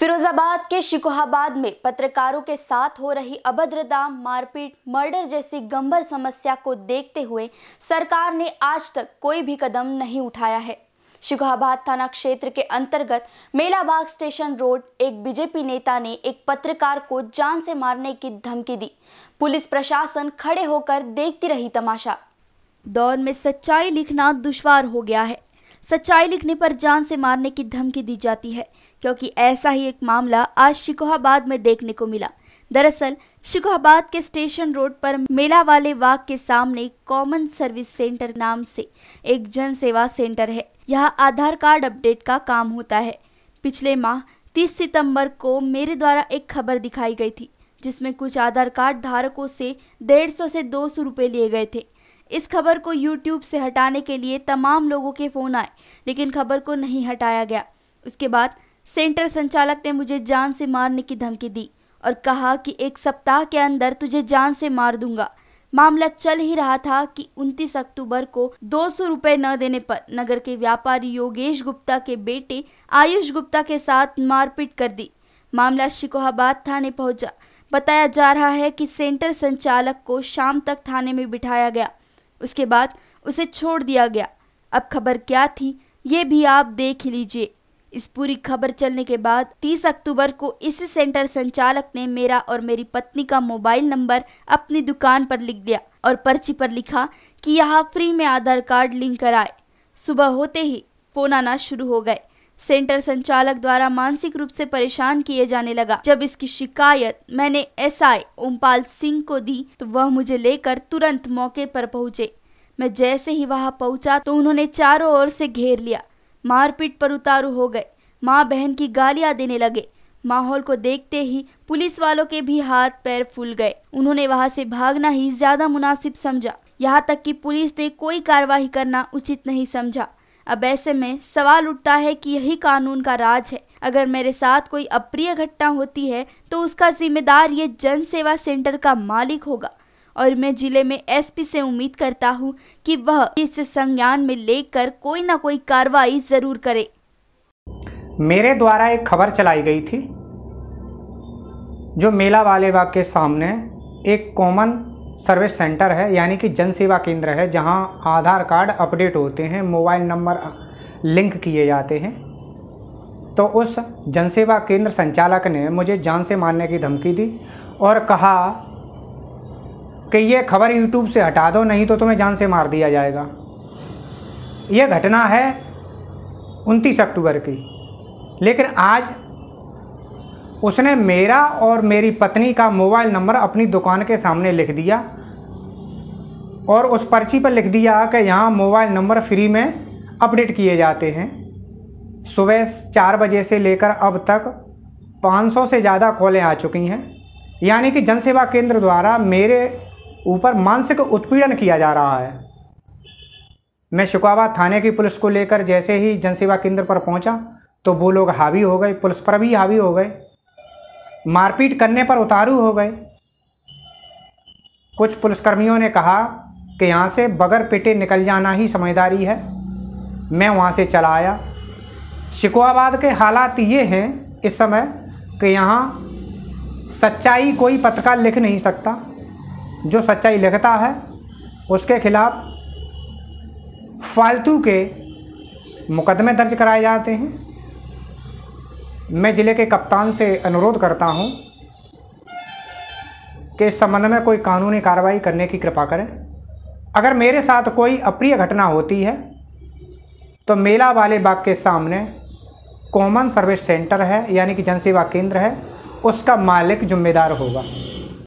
फिरोजाबाद के शिकोहाबाद में पत्रकारों के साथ हो रही अभद्रता मारपीट मर्डर जैसी गंभीर समस्या को देखते हुए सरकार ने आज तक कोई भी कदम नहीं उठाया है शिकोहाबाद थाना क्षेत्र के अंतर्गत मेलाबाग स्टेशन रोड एक बीजेपी नेता ने एक पत्रकार को जान से मारने की धमकी दी पुलिस प्रशासन खड़े होकर देखती रही तमाशा दौर में सच्चाई लिखना दुश्वार हो गया है सच्चाई लिखने पर जान से मारने की धमकी दी जाती है क्योंकि ऐसा ही एक मामला आज शिकोहाबाद में देखने को मिला दरअसल शिकोहाबाद के स्टेशन रोड पर मेला वाले वाक के सामने कॉमन सर्विस सेंटर नाम से एक जन सेवा सेंटर है यह आधार कार्ड अपडेट का काम होता है पिछले माह 30 सितंबर को मेरे द्वारा एक खबर दिखाई गई थी जिसमें कुछ आधार कार्ड धारकों से 150 से 200 रुपए लिए गए थे इस खबर को यूट्यूब से हटाने के लिए तमाम लोगों के फ़ोन आए लेकिन खबर को नहीं हटाया गया उसके बाद सेंटर संचालक ने मुझे जान से मारने की धमकी दी और कहा कि एक सप्ताह के अंदर तुझे जान से मार दूंगा मामला चल ही रहा था कि 29 अक्टूबर को दो सौ रुपए न देने पर नगर के व्यापारी योगेश गुप्ता के बेटे आयुष गुप्ता के साथ मारपीट कर दी मामला शिकोहाबाद थाने पहुंचा बताया जा रहा है कि सेंटर संचालक को शाम तक थाने में बिठाया गया उसके बाद उसे छोड़ दिया गया अब खबर क्या थी ये भी आप देख लीजिए इस पूरी खबर चलने के बाद 30 अक्टूबर को इस सेंटर संचालक ने मेरा और मेरी पत्नी का मोबाइल नंबर अपनी दुकान पर लिख दिया और पर्ची पर लिखा कि यहाँ फ्री में आधार कार्ड लिंक कराए सुबह होते ही फोन आना शुरू हो गए सेंटर संचालक द्वारा मानसिक रूप से परेशान किए जाने लगा जब इसकी शिकायत मैंने एसआई ओमपाल सिंह को दी तो वह मुझे लेकर तुरंत मौके पर पहुंचे मैं जैसे ही वहां पहुंचा तो उन्होंने चारों ओर से घेर लिया मारपीट पर उतारू हो गए माँ बहन की गालियाँ देने लगे माहौल को देखते ही पुलिस वालों के भी हाथ पैर फूल गए उन्होंने वहाँ से भागना ही ज्यादा मुनासिब समझा यहाँ तक कि पुलिस ने कोई कार्रवाई करना उचित नहीं समझा अब ऐसे में सवाल उठता है कि यही कानून का राज है अगर मेरे साथ कोई अप्रिय घटना होती है तो उसका जिम्मेदार ये जन सेवा सेंटर का मालिक होगा और मैं जिले में एसपी से उम्मीद करता हूं कि वह इस संज्ञान में लेकर कोई ना कोई कार्रवाई जरूर करे मेरे द्वारा एक खबर चलाई गई थी जो मेला वाले बाग के सामने एक कॉमन सर्विस सेंटर है यानी कि जनसेवा केंद्र है जहां आधार कार्ड अपडेट होते हैं मोबाइल नंबर लिंक किए जाते हैं तो उस जनसेवा केंद्र संचालक ने मुझे जान से मारने की धमकी दी और कहा कि ये खबर यूट्यूब से हटा दो नहीं तो तुम्हें जान से मार दिया जाएगा ये घटना है उनतीस अक्टूबर की लेकिन आज उसने मेरा और मेरी पत्नी का मोबाइल नंबर अपनी दुकान के सामने लिख दिया और उस पर्ची पर लिख दिया कि यहाँ मोबाइल नंबर फ्री में अपडेट किए जाते हैं सुबह चार बजे से लेकर अब तक 500 से ज़्यादा कॉलें आ चुकी हैं यानी कि जनसेवा केंद्र द्वारा मेरे ऊपर मानसिक उत्पीड़न किया जा रहा है मैं शिकावा थाने की पुलिस को लेकर जैसे ही जनसेवा केंद्र पर पहुंचा तो वो लोग हावी हो गए पुलिस पर भी हावी हो गए मारपीट करने पर उतारू हो गए कुछ पुलिसकर्मियों ने कहा कि यहाँ से बगर पेटे निकल जाना ही समझदारी है मैं वहाँ से चला आया शिकोआबाद के हालात ये हैं इस समय कि यहाँ सच्चाई कोई पत्रकार लिख नहीं सकता जो सच्चाई लिखता है उसके खिलाफ़ फालतू के मुकदमे दर्ज कराए जाते हैं मैं ज़िले के कप्तान से अनुरोध करता हूँ कि इस संबंध में कोई कानूनी कार्रवाई करने की कृपा करें अगर मेरे साथ कोई अप्रिय घटना होती है तो मेला वाले बाग के सामने कॉमन सर्विस सेंटर है यानी कि जनसेवा केंद्र है उसका मालिक जिम्मेदार होगा